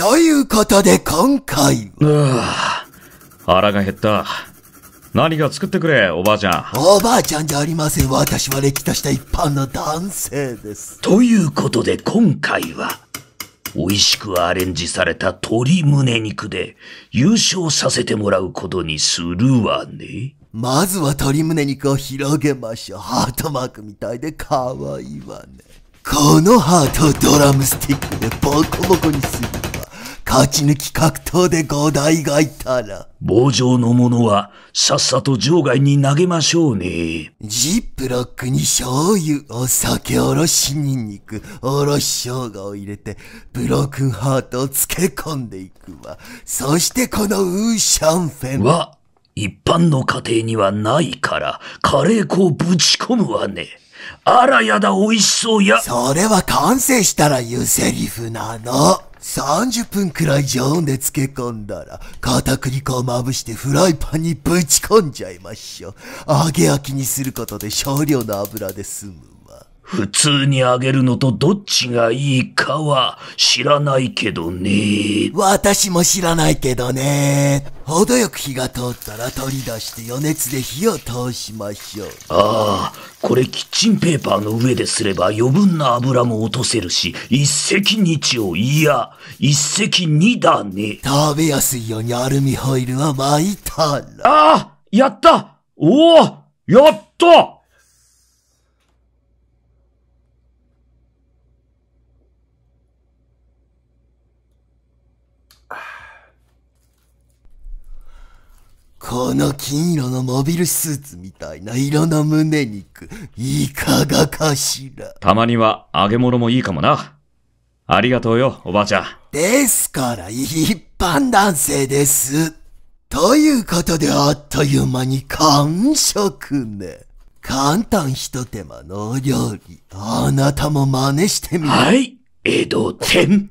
ということで今回は。腹が減った。何が作ってくれ、おばあちゃん。おばあちゃんじゃありません。私は歴とした一般の男性です。ということで今回は、美味しくアレンジされた鶏胸肉で優勝させてもらうことにするわね。まずは鶏胸肉を広げましょう。ハートマークみたいで可愛いわね。このハートをドラムスティックでボコボコにする。勝ち抜き格闘で五代がいたら。棒状のものは、さっさと場外に投げましょうね。ジップロックに醤油、お酒、おろしニンニク、おろし生姜を入れて、ブロークンハートを漬け込んでいくわ。そしてこのウーシャンフェン。は、一般の家庭にはないから、カレー粉をぶち込むわね。あらやだ、美味しそうや。それは完成したら言うセリフなの。30分くらい常温で漬け込んだら、片栗粉をまぶしてフライパンにぶち込んじゃいましょう。揚げ焼きにすることで少量の油で済む普通にあげるのとどっちがいいかは知らないけどね。私も知らないけどね。程よく火が通ったら取り出して余熱で火を通しましょう。ああ、これキッチンペーパーの上ですれば余分な油も落とせるし、一石二鳥、いや、一石二だね。食べやすいようにアルミホイルを巻いたら。ああやったおおやったこの金色のモビルスーツみたいな色の胸肉、いかがかしら。たまには揚げ物もいいかもな。ありがとうよ、おばあちゃん。ですから、一般男性です。ということで、あっという間に完食ね。簡単一手間のお料理、あなたも真似してみる。はい、江戸天。